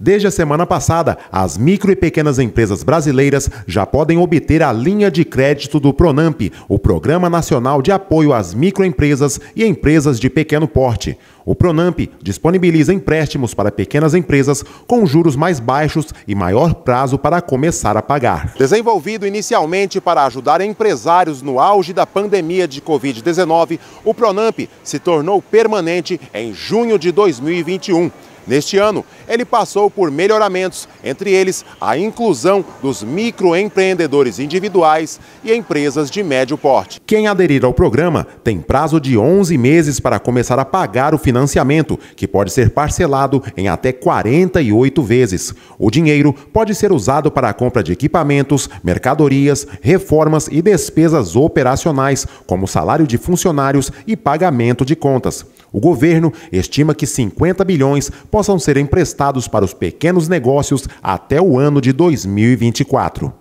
Desde a semana passada, as micro e pequenas empresas brasileiras já podem obter a linha de crédito do Pronamp, o Programa Nacional de Apoio às Microempresas e Empresas de Pequeno Porte. O Pronamp disponibiliza empréstimos para pequenas empresas com juros mais baixos e maior prazo para começar a pagar. Desenvolvido inicialmente para ajudar empresários no auge da pandemia de Covid-19, o Pronamp se tornou permanente em junho de 2021. Neste ano, ele passou por melhoramentos, entre eles a inclusão dos microempreendedores individuais e empresas de médio porte. Quem aderir ao programa tem prazo de 11 meses para começar a pagar o financiamento, que pode ser parcelado em até 48 vezes. O dinheiro pode ser usado para a compra de equipamentos, mercadorias, reformas e despesas operacionais, como salário de funcionários e pagamento de contas. O governo estima que 50 bilhões possam ser emprestados para os pequenos negócios até o ano de 2024.